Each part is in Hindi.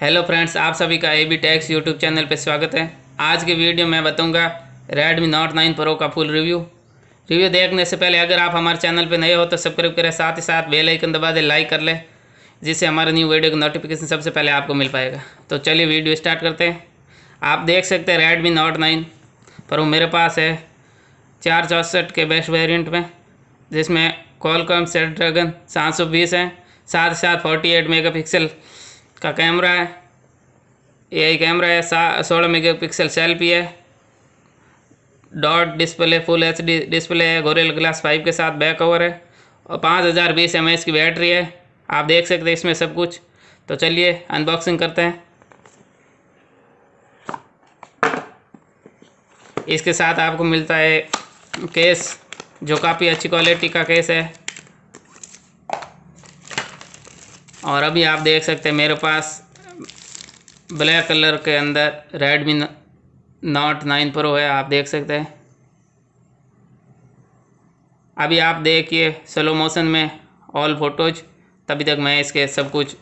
हेलो फ्रेंड्स आप सभी का A B tax YouTube channel पर स्वागत है आज के वीडियो में बताऊंगा रेडमी नोट नाइन प्रो का फुल रिव्यू रिव्यू देखने से पहले अगर आप हमारे चैनल पर नए हो तो सब्सक्राइब करें साथ ही साथ बेल आइकन दबा दें लाइक कर लें जिससे हमारे न्यू वीडियो का नोटिफिकेशन सबसे पहले आपको मिल पाएगा तो चलिए वीडियो स्टार्ट करते हैं आप देख सकते हैं रेडमी नोट नाइन प्रो मेरे पास है चार चौंसठ के बेस्ट वेरियंट में जिसमें कॉलकॉम सेट ड्रैगन सात सौ बीस है साथ ही साथ फोर्टी एट मेगा पिक्सल का कैमरा है ए आई कैमरा है सा सोलह मेगा पिक्सल सेल्फी है dot display full H D display है गोरेल ग्लास फाइव के साथ बैक कवर है और पाँच हज़ार बीस एम एच की बैटरी है आप देख सकते हैं इसमें सब कुछ तो चलिए अनबॉक्सिंग करते हैं इसके साथ आपको मिलता है केस जो काफ़ी अच्छी क्वालिटी का केस है और अभी आप देख सकते हैं मेरे पास ब्लैक कलर के अंदर रेडमी नोट नाइन प्रो है आप देख सकते हैं अभी आप देखिए स्लो मोशन में ऑल फोटोज तभी तक मैं इसके सब कुछ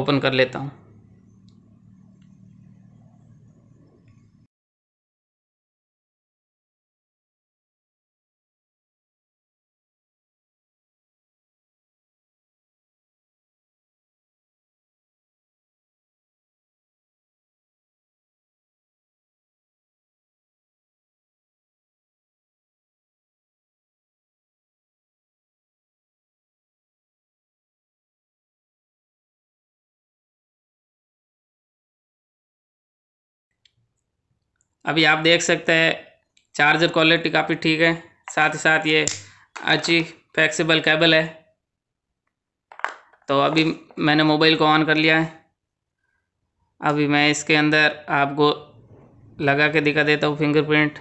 ओपन कर लेता हूँ अभी आप देख सकते हैं चार्जर क्वालिटी काफ़ी ठीक है साथ ही साथ ये अच्छी फ्लेक्सिबल केबल है तो अभी मैंने मोबाइल को ऑन कर लिया है अभी मैं इसके अंदर आपको लगा के दिखा देता हूँ फिंगरप्रिंट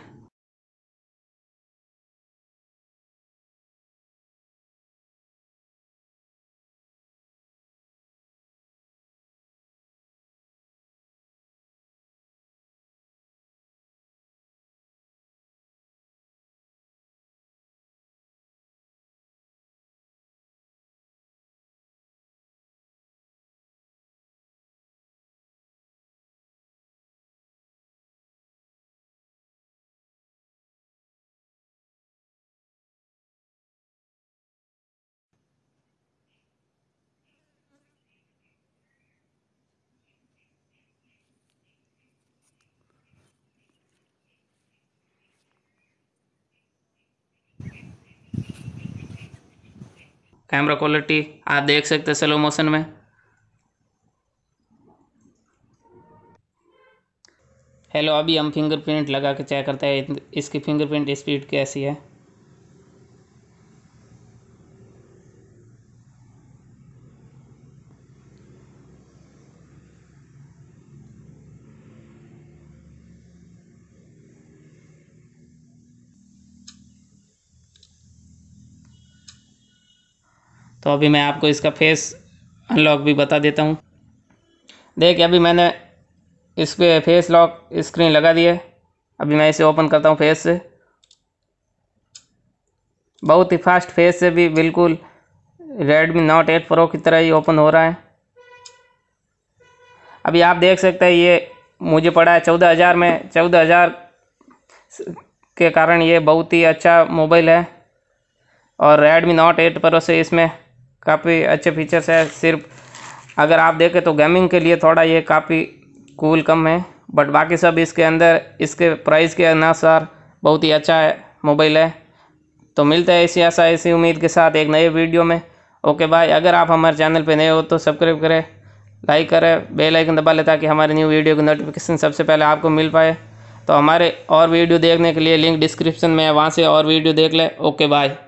कैमरा क्वालिटी आप देख सकते हैं स्लो मोशन में हेलो अभी हम फिंगरप्रिंट लगा के चेक करते हैं इसकी फिंगरप्रिंट स्पीड कैसी है तो अभी मैं आपको इसका फेस अनलॉक भी बता देता हूँ देखिए अभी मैंने इस पर फेस लॉक स्क्रीन लगा दी है अभी मैं इसे ओपन करता हूँ फेस से बहुत ही फास्ट फेस से भी बिल्कुल रेडमी नोट एट प्रो की तरह ही ओपन हो रहा है अभी आप देख सकते हैं ये मुझे पड़ा है चौदह हज़ार में चौदह हज़ार के कारण ये बहुत ही अच्छा मोबाइल है और रेडमी नोट एट प्रो से इसमें काफ़ी अच्छे फीचर्स है सिर्फ अगर आप देखें तो गेमिंग के लिए थोड़ा ये काफ़ी कूल कम है बट बाकी सब इसके अंदर इसके प्राइस के अनुसार बहुत ही अच्छा है मोबाइल है तो मिलता है ऐसी आशा ऐसी उम्मीद के साथ एक नए वीडियो में ओके बाय अगर आप हमारे चैनल पर नए हो तो सब्सक्राइब करें लाइक करें बेल आइकन दबा लें ताकि हमारे न्यू वीडियो की नोटिफिकेशन सबसे पहले आपको मिल पाए तो हमारे और वीडियो देखने के लिए लिंक डिस्क्रिप्शन में है वहाँ से और वीडियो देख लें ओके बाय